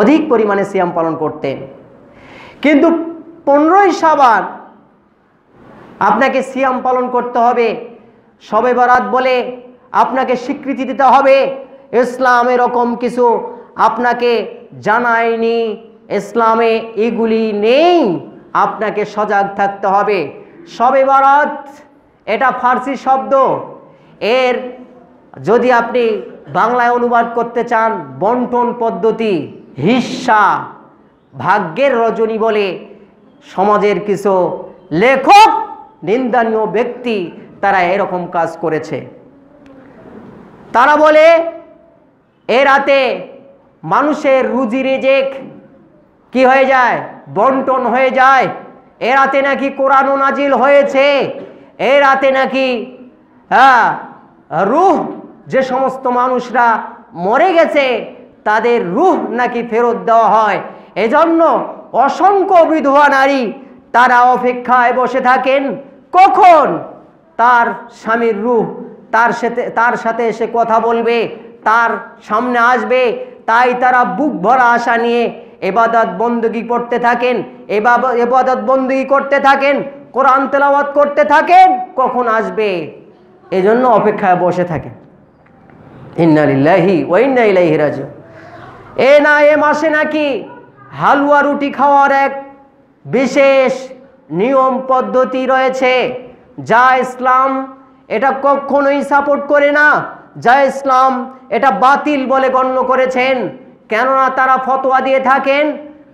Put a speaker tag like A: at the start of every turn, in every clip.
A: অধিক পরিমাণে সিয়াম পালন করতেন কিন্তু পনেরোই সাবান আপনাকে সিয়াম পালন করতে হবে সবে বরাত বলে আপনাকে স্বীকৃতি দিতে হবে ইসলাম এরকম কিছু আপনাকে জানায়নি ইসলামে এগুলি নেই আপনাকে সজাগ থাকতে হবে সবে বরাত এটা ফার্সি শব্দ এর যদি আপনি বাংলায় অনুবাদ করতে চান বন্টন পদ্ধতি হিসা ভাগ্যের রজনী বলে সমাজের কিছু লেখক নিন্দানীয় ব্যক্তি তারা এরকম কাজ করেছে তারা বলে এ রাতে মানুষের রুজি রেজেক কি হয়ে যায় বন্টন হয়ে যায় এ রাতে নাকি কোরআন নাজিল হয়েছে এ রাতে নাকি হ্যাঁ রুহ যে সমস্ত মানুষরা মরে গেছে তাদের রুহ নাকি ফেরত দেওয়া হয় এজন্য অসংখ্য বিধবা নারী তারা অপেক্ষায় বসে থাকেন কখন তার স্বামীর রুহ তার সাথে তার সাথে এসে কথা বলবে তার সামনে আসবে তাই তারা বুক ভরা আশা নিয়ে এবাদত বন্দুকি করতে থাকেন এবাদত বন্দুকি করতে থাকেন কোরআন তেলাওয়াত করতে থাকেন কখন আসবে এজন্য অপেক্ষায় বসে থাকেন ইন্নালিল্লাহি ওয়াইন্না ইলাইহি রাজিউন এ না এ মাসে নাকি হালুয়া রুটি খাওয়ার এক বিশেষ নিয়ম পদ্ধতি রয়েছে যা ইসলাম এটা কখনোই সাপোর্ট করে না যা ইসলাম এটা বাতিল বলে গণ্য করেছেন কেননা তারা ফতোয়া দিয়ে থাকেন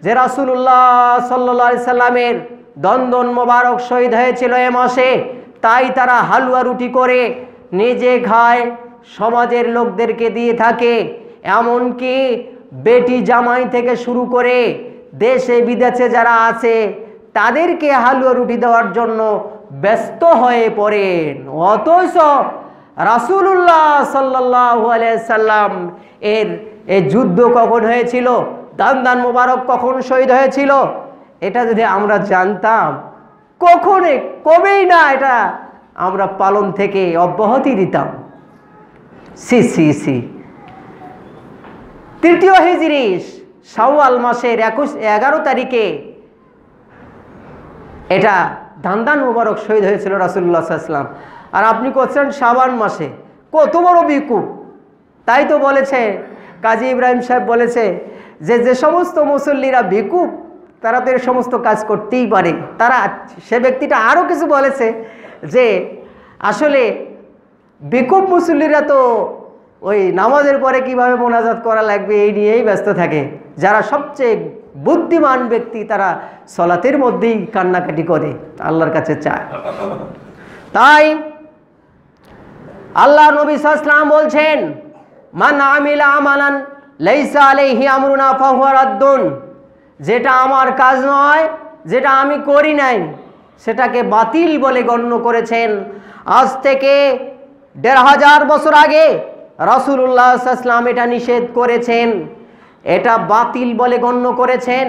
A: যে রাসুল্লাহ সাল্লি সাল্লামের দন্দন মোবারক শহীদ হয়েছিল এ মাসে তাই তারা হালুয়া রুটি করে নিজে খায় সমাজের লোকদেরকে দিয়ে থাকে এমনকি বেটি জামাই থেকে শুরু করে দেশে বিদেশে যারা আছে তাদেরকে হালুয়া রুটি দেওয়ার জন্য ব্যস্ত হয়ে পড়েন অথচ রাসুল্লাহ সাল্লাহ সাল্লাম এর এ যুদ্ধ কখন হয়েছিল দান দান মোবারক কখন শহীদ হয়েছিল এটা যদি আমরা জানতাম কখনে কবেই না এটা আমরা পালন থেকে অব্যাহতি দিতাম সি সি সি তৃতীয় হিজরি শাওয়াল মাসের একুশ এগারো তারিখে এটা ধান্দান মুবারক শহীদ হয়েছিল রাসুল্লাহাম আর আপনি করছেন শাবান মাসে কত বড় বিকুপ তাই তো বলেছে কাজী ইব্রাহিম সাহেব বলেছে যে যে সমস্ত মুসল্লিরা বিকুপ তারা তো সমস্ত কাজ করতেই পারে তারা সে ব্যক্তিটা আরও কিছু বলেছে যে আসলে বিকুপ মুসল্লিরা তো ওই নামাজের পরে কিভাবে মোনাজাত করা লাগবে এই নিয়েই ব্যস্ত থাকে যারা সবচেয়ে বুদ্ধিমান ব্যক্তি তারা সলাতের মধ্যেই কান্নাকাটি করে আল্লাহর কাছে চায় তাই আল্লাহ নবী সালাম বলছেন মান আমিলা আমানান লাইসা আলাইহি আমরুনা ফাহুয়া রাদ্দুন যেটা আমার কাজ নয় যেটা আমি করি নাই সেটাকে বাতিল বলে গণ্য করেছেন আজ থেকে দেড় হাজার বছর আগে রাসুল্লাহ এটা নিষেধ করেছেন এটা বাতিল বলে গণ্য করেছেন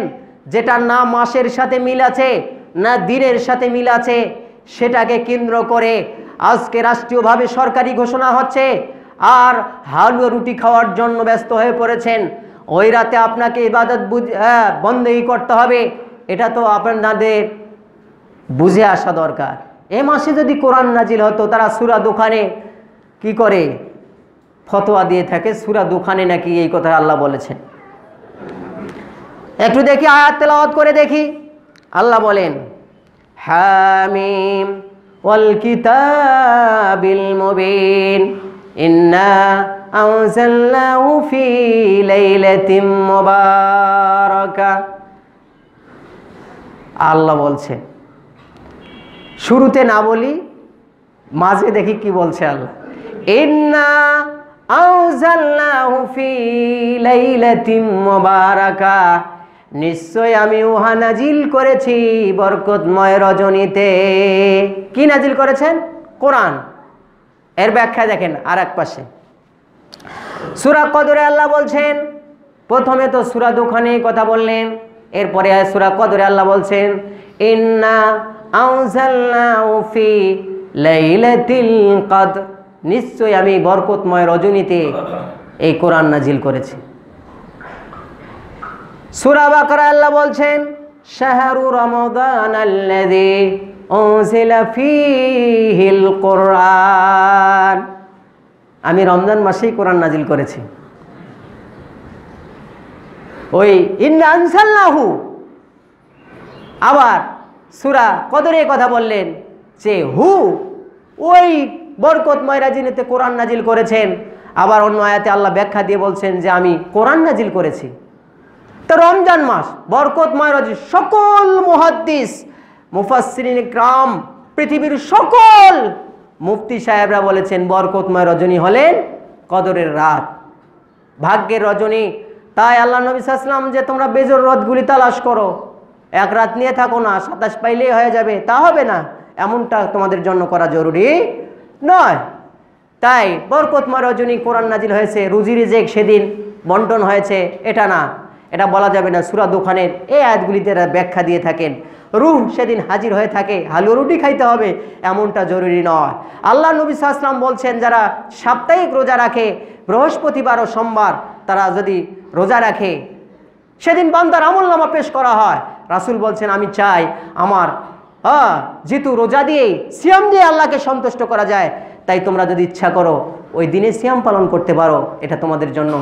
A: যেটা না মাসের সাথে মিল আছে না দিনের সাথে মিল আছে সেটাকে কেন্দ্র করে আজকে রাষ্ট্রীয়ভাবে সরকারি ঘোষণা হচ্ছে আর হালুয়া রুটি খাওয়ার জন্য ব্যস্ত হয়ে পড়েছেন ওই রাতে আপনাকে ইবাদত হ্যাঁ, বন্ধই করতে হবে এটা তো আপনাদের বুঝে আসা দরকার এ মাসে যদি কোরআন নাজিল হতো তারা সুরা দোকানে কি করে ফতোয়া দিয়ে থাকে সুরা দুখানে নাকি এই কথা আল্লাহ বলেছেন একটু দেখি আয়াত তেলাওয়াত করে দেখি আল্লাহ বলেন হামিম ওয়াল কিতাবিল মুবিন ইন্না আনজালনাহু ফি লাইলাতিন মুবারাকা আল্লাহ বলছেন শুরুতে না বলি মাঝে দেখি কি বলছে আল্লাহ ইন্না নিশ্চয় আমি উহা নাজিল করেছি বরকতময় রজনীতে কি নাজিল করেছেন কোরআন এর ব্যাখ্যা দেখেন আর এক পাশে সুরা কদরে আল্লাহ বলছেন প্রথমে তো সুরা দুখানে কথা বললেন এরপরে সুরা কদরে আল্লাহ বলছেন ইন্না আউজাল্লাহ ফি লাইলাতিল কদর নিশ্চয়ই আমি বরকতময় রজনীতে এই কোরআন নাজিল করেছি সুরা বাকরা আল্লাহ বলছেন শাহরু রমদান কোরআন আমি রমজান মাসেই কোরআন নাজিল করেছি ওই ইন্না আবার সুরা কদরে কথা বললেন যে হু ওই বরকতময় রাজিনীতে কোরআন নাজিল করেছেন আবার অন্য আয়াতে আল্লাহ ব্যাখ্যা দিয়ে বলছেন যে আমি কোরআন নাজিল করেছি তো রমজান মাস বরকতময় রাজি সকল মুহাদ্দিস মুফাসরিন ক্রাম পৃথিবীর সকল মুফতি সাহেবরা বলেছেন বরকতময় রজনী হলেন কদরের রাত ভাগ্যের রজনী তাই আল্লাহ নবী সাল্লাম যে তোমরা বেজর রথগুলি তালাশ করো এক রাত নিয়ে থাকো না সাতাশ পাইলেই হয়ে যাবে তা হবে না এমনটা তোমাদের জন্য করা জরুরি নয় তাই বরকতময় রজনী কোরআন নাজিল হয়েছে রুজি রিজেক সেদিন বন্টন হয়েছে এটা না এটা বলা যাবে না সুরা দোকানের এই আয়াতগুলিতে এরা ব্যাখ্যা দিয়ে থাকেন রুহ সেদিন হাজির হয়ে থাকে হালুয়া রুটি খাইতে হবে এমনটা জরুরি নয় আল্লাহ নবী সাহসলাম বলছেন যারা সাপ্তাহিক রোজা রাখে বৃহস্পতিবার ও সোমবার তারা যদি রোজা রাখে সেদিন বান্দার আমল নামা পেশ করা হয় রাসুল বলছেন আমি চাই আমার হ্যাঁ যেহেতু রোজা দিয়ে সিয়াম দিয়ে আল্লাহকে সন্তুষ্ট করা যায় তাই তোমরা যদি ইচ্ছা করো ওই দিনে সিয়াম পালন করতে পারো এটা তোমাদের জন্য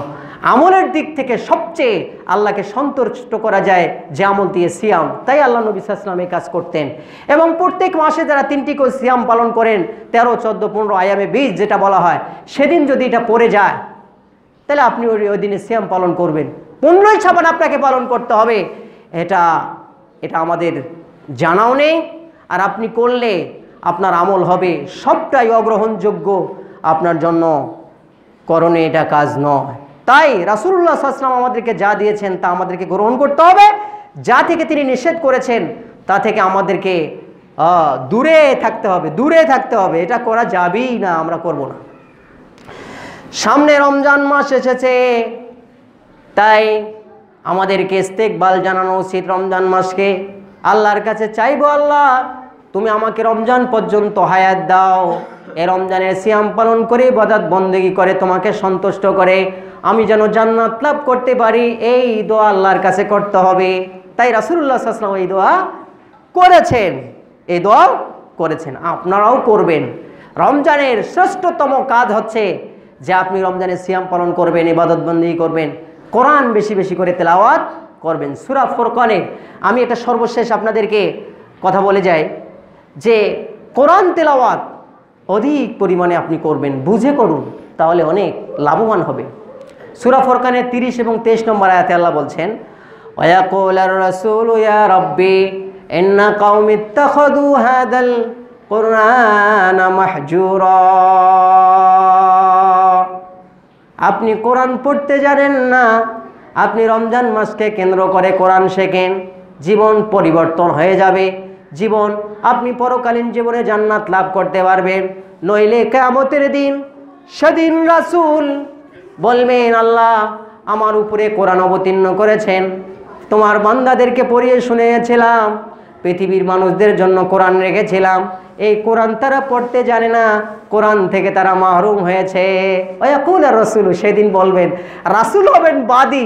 A: আমলের দিক থেকে সবচেয়ে আল্লাহকে সন্তুষ্ট করা যায় যে আমল দিয়ে সিয়াম তাই আল্লাহ নবী সাল্লাম কাজ করতেন এবং প্রত্যেক মাসে যারা তিনটি করে সিয়াম পালন করেন তেরো চোদ্দো পনেরো আয়ামে বিশ যেটা বলা হয় সেদিন যদি এটা পড়ে যায় তাহলে আপনি ওই ওই দিনে সিয়াম পালন করবেন পনেরোই ছাপান আপনাকে পালন করতে হবে এটা এটা আমাদের জানাও নেই আর আপনি করলে আপনার আমল হবে সবটাই অগ্রহণযোগ্য আপনার জন্য করণে এটা কাজ নয় তাই রাসুল্লাহ আসলাম আমাদেরকে যা দিয়েছেন তা আমাদেরকে গ্রহণ করতে হবে যা থেকে তিনি নিষেধ করেছেন তা থেকে আমাদেরকে দূরে থাকতে হবে দূরে থাকতে হবে এটা করা যাবেই না আমরা করব না সামনে রমজান মাস এসেছে তাই আমাদেরকে স্তেকবাল জানানো উচিত রমজান মাসকে আল্লাহর কাছে চাইবো আল্লাহ তুমি আমাকে রমজান পর্যন্ত হায়াত দাও এ রমজানের সিয়াম পালন করে বদাত বন্দেগী করে তোমাকে সন্তুষ্ট করে আমি যেন জান্নাত লাভ করতে পারি এই দোয়া আল্লাহর কাছে করতে হবে তাই রাসুল্লাহ আসলাম এই দোয়া করেছেন এই দোয়া করেছেন আপনারাও করবেন রমজানের শ্রেষ্ঠতম কাজ হচ্ছে যে আপনি রমজানের সিয়াম পালন করবেন ইবাদতবন্দি করবেন কোরআন বেশি বেশি করে তেলাওয়াত করবেন সুরা ফোরকনের আমি এটা সর্বশেষ আপনাদেরকে কথা বলে যাই যে কোরআন তেলাওয়াত অধিক পরিমাণে আপনি করবেন বুঝে করুন তাহলে অনেক লাভবান হবে সুরা ফোরকানের তিরিশ এবং তেইশ নম্বর আয়াতে আল্লাহ বলছেন আপনি কোরআন পড়তে জানেন না আপনি রমজান মাসকে কেন্দ্র করে কোরআন শেখেন জীবন পরিবর্তন হয়ে যাবে জীবন আপনি পরকালীন জীবনে জান্নাত লাভ করতে পারবেন নইলে কেয়ামতের দিন সেদিন রাসুল বলবেন আল্লাহ আমার উপরে কোরআন অবতীর্ণ করেছেন তোমার বান্দাদেরকে পড়িয়ে শুনেছিলাম পৃথিবীর মানুষদের জন্য কোরআন রেখেছিলাম এই কোরআন তারা পড়তে জানে না কোরআন থেকে তারা মাহরুম হয়েছে ওয়াকুল আর রসুল সেদিন বলবেন রাসুল হবেন বাদী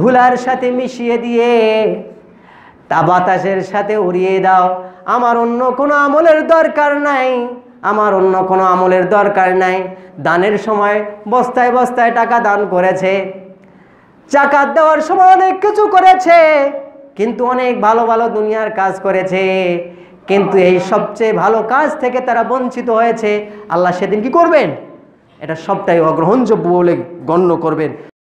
A: ধুলার সাথে মিশিয়ে দিয়ে তা বাতাসের সাথে উড়িয়ে দাও আমার অন্য কোনো আমলের দরকার নাই আমার অন্য কোনো আমলের দরকার নাই দানের সময় বস্তায় বস্তায় টাকা দান করেছে চাকাত দেওয়ার সময় অনেক কিছু করেছে কিন্তু অনেক ভালো ভালো দুনিয়ার কাজ করেছে কিন্তু এই সবচেয়ে ভালো কাজ থেকে তারা বঞ্চিত হয়েছে আল্লাহ সেদিন কি করবেন এটা সবটাই অগ্রহণযোগ্য বলে গণ্য করবেন